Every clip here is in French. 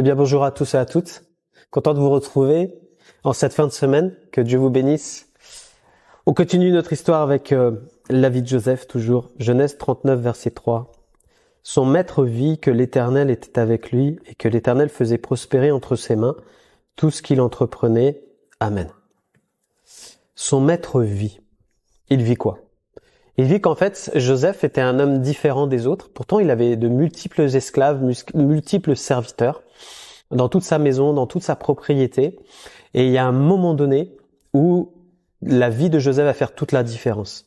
Eh bien, bonjour à tous et à toutes. Content de vous retrouver en cette fin de semaine. Que Dieu vous bénisse. On continue notre histoire avec la vie de Joseph, toujours. Genèse 39, verset 3. Son maître vit que l'Éternel était avec lui et que l'Éternel faisait prospérer entre ses mains tout ce qu'il entreprenait. Amen. Son maître vit. Il vit quoi il dit qu'en fait, Joseph était un homme différent des autres. Pourtant, il avait de multiples esclaves, multiples serviteurs dans toute sa maison, dans toute sa propriété. Et il y a un moment donné où la vie de Joseph va faire toute la différence.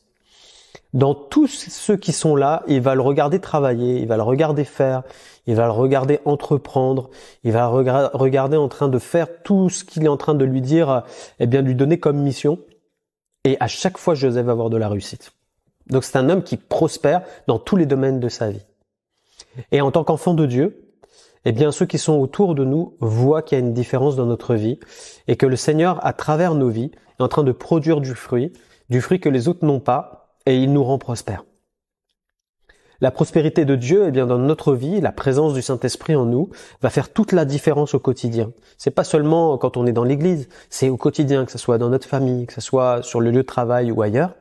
Dans tous ceux qui sont là, il va le regarder travailler, il va le regarder faire, il va le regarder entreprendre, il va le regarder en train de faire tout ce qu'il est en train de lui dire, euh, eh bien, lui donner comme mission. Et à chaque fois, Joseph va avoir de la réussite. Donc c'est un homme qui prospère dans tous les domaines de sa vie. Et en tant qu'enfant de Dieu, eh bien ceux qui sont autour de nous voient qu'il y a une différence dans notre vie et que le Seigneur, à travers nos vies, est en train de produire du fruit, du fruit que les autres n'ont pas, et il nous rend prospère. La prospérité de Dieu, eh bien dans notre vie, la présence du Saint-Esprit en nous va faire toute la différence au quotidien. C'est pas seulement quand on est dans l'église, c'est au quotidien, que ce soit dans notre famille, que ce soit sur le lieu de travail ou ailleurs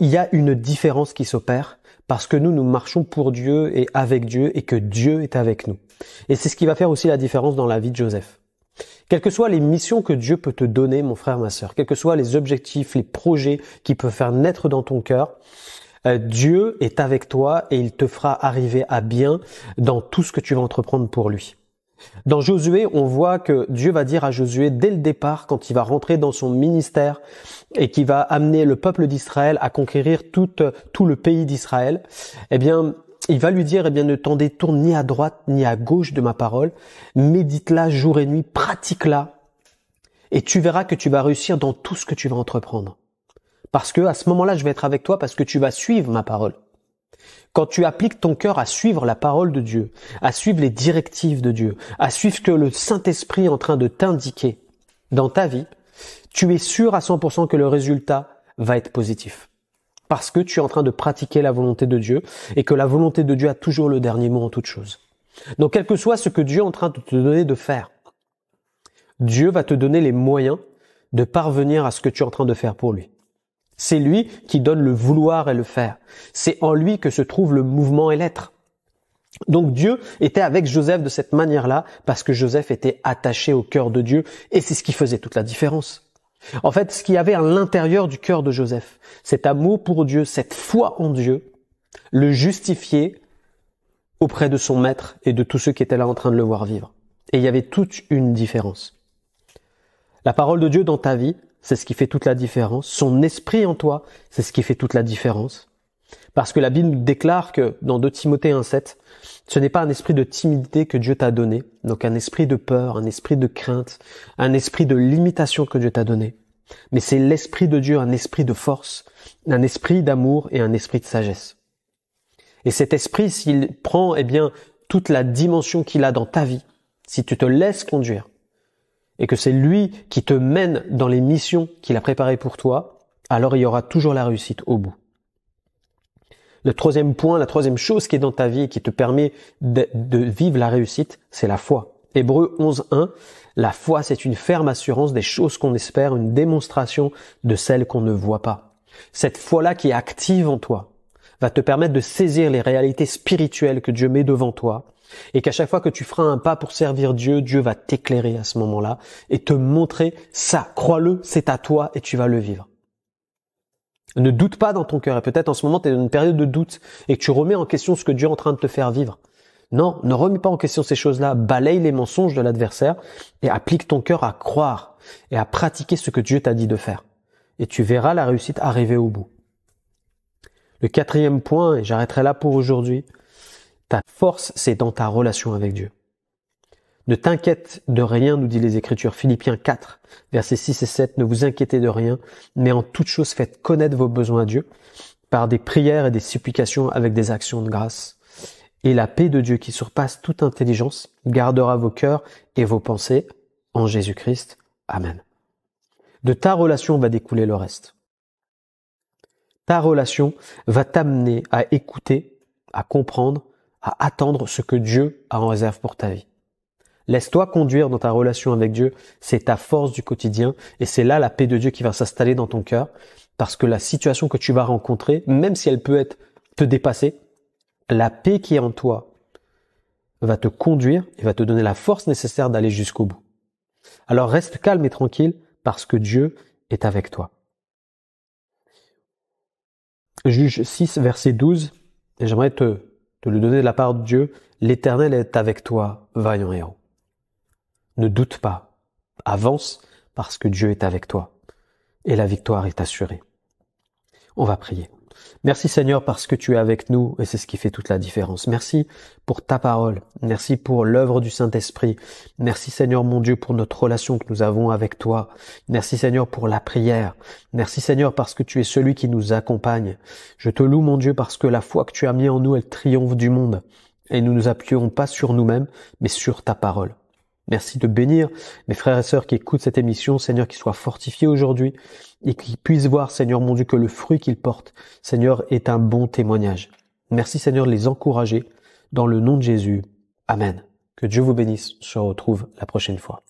il y a une différence qui s'opère parce que nous, nous marchons pour Dieu et avec Dieu et que Dieu est avec nous. Et c'est ce qui va faire aussi la différence dans la vie de Joseph. Quelles que soient les missions que Dieu peut te donner, mon frère, ma sœur, quels que soient les objectifs, les projets qu'il peut faire naître dans ton cœur, euh, Dieu est avec toi et il te fera arriver à bien dans tout ce que tu vas entreprendre pour lui. Dans Josué, on voit que Dieu va dire à Josué dès le départ, quand il va rentrer dans son ministère et qui va amener le peuple d'Israël à conquérir euh, tout, le pays d'Israël, eh bien, il va lui dire, eh bien, ne t'en détourne ni à droite ni à gauche de ma parole, médite-la jour et nuit, pratique-la, et tu verras que tu vas réussir dans tout ce que tu vas entreprendre. Parce que à ce moment-là, je vais être avec toi parce que tu vas suivre ma parole. Quand tu appliques ton cœur à suivre la parole de Dieu, à suivre les directives de Dieu, à suivre ce que le Saint-Esprit est en train de t'indiquer dans ta vie, tu es sûr à 100% que le résultat va être positif. Parce que tu es en train de pratiquer la volonté de Dieu et que la volonté de Dieu a toujours le dernier mot en toute chose. Donc quel que soit ce que Dieu est en train de te donner de faire, Dieu va te donner les moyens de parvenir à ce que tu es en train de faire pour lui. C'est lui qui donne le vouloir et le faire. C'est en lui que se trouve le mouvement et l'être. Donc Dieu était avec Joseph de cette manière-là parce que Joseph était attaché au cœur de Dieu et c'est ce qui faisait toute la différence. En fait, ce qu'il y avait à l'intérieur du cœur de Joseph, cet amour pour Dieu, cette foi en Dieu, le justifiait auprès de son maître et de tous ceux qui étaient là en train de le voir vivre. Et il y avait toute une différence. La parole de Dieu dans ta vie, c'est ce qui fait toute la différence. Son esprit en toi, c'est ce qui fait toute la différence. Parce que la Bible déclare que dans 2 Timothée 1,7, ce n'est pas un esprit de timidité que Dieu t'a donné, donc un esprit de peur, un esprit de crainte, un esprit de limitation que Dieu t'a donné, mais c'est l'esprit de Dieu, un esprit de force, un esprit d'amour et un esprit de sagesse. Et cet esprit, s'il prend, eh bien, toute la dimension qu'il a dans ta vie, si tu te laisses conduire, et que c'est lui qui te mène dans les missions qu'il a préparées pour toi, alors il y aura toujours la réussite au bout. Le troisième point, la troisième chose qui est dans ta vie et qui te permet de, vivre la réussite, c'est la foi. Hébreu 11.1, la foi c'est une ferme assurance des choses qu'on espère, une démonstration de celles qu'on ne voit pas. Cette foi-là qui est active en toi va te permettre de saisir les réalités spirituelles que Dieu met devant toi et qu'à chaque fois que tu feras un pas pour servir Dieu, Dieu va t'éclairer à ce moment-là et te montrer ça. Crois-le, c'est à toi et tu vas le vivre. Ne doute pas dans ton cœur. Et peut-être en ce moment, tu es dans une période de doute et que tu remets en question ce que Dieu est en train de te faire vivre. Non, ne remets pas en question ces choses-là. Balaye les mensonges de l'adversaire et applique ton cœur à croire et à pratiquer ce que Dieu t'a dit de faire. Et tu verras la réussite arriver au bout. Le quatrième point, et j'arrêterai là pour aujourd'hui, ta force, c'est dans ta relation avec Dieu. Ne t'inquiète de rien, nous dit les Écritures. Philippiens 4, versets 6 et 7. Ne vous inquiétez de rien, mais en toute chose faites connaître vos besoins à Dieu par des prières et des supplications avec des actions de grâce. Et la paix de Dieu qui surpasse toute intelligence gardera vos cœurs et vos pensées en Jésus-Christ. Amen. De ta relation va découler le reste. Ta relation va t'amener à écouter, à comprendre, à attendre ce que Dieu a en réserve pour ta vie. Laisse-toi conduire dans ta relation avec Dieu, c'est ta force du quotidien et c'est là la paix de Dieu qui va s'installer dans ton cœur parce que la situation que tu vas rencontrer, même si elle peut être te dépasser, la paix qui est en toi va te conduire et va te donner la force nécessaire d'aller jusqu'au bout. Alors reste calme et tranquille parce que Dieu est avec toi. Juge 6, verset 12, et j'aimerais te de le donner de la part de Dieu, l'Éternel est avec toi, vaillant héros. Ne doute pas, avance parce que Dieu est avec toi et la victoire est assurée. On va prier. Merci Seigneur parce que tu es avec nous et c'est ce qui fait toute la différence. Merci pour ta parole. Merci pour l'œuvre du Saint-Esprit. Merci Seigneur mon Dieu pour notre relation que nous avons avec toi. Merci Seigneur pour la prière. Merci Seigneur parce que tu es celui qui nous accompagne. Je te loue mon Dieu parce que la foi que tu as mis en nous, elle triomphe du monde. Et nous ne nous appuyons pas sur nous-mêmes, mais sur ta parole. Merci de bénir mes frères et sœurs qui écoutent cette émission, Seigneur, qu'ils soient fortifiés aujourd'hui et qu'ils puissent voir, Seigneur mon Dieu, que le fruit qu'ils portent, Seigneur, est un bon témoignage. Merci, Seigneur, de les encourager dans le nom de Jésus. Amen. Que Dieu vous bénisse. On se retrouve la prochaine fois.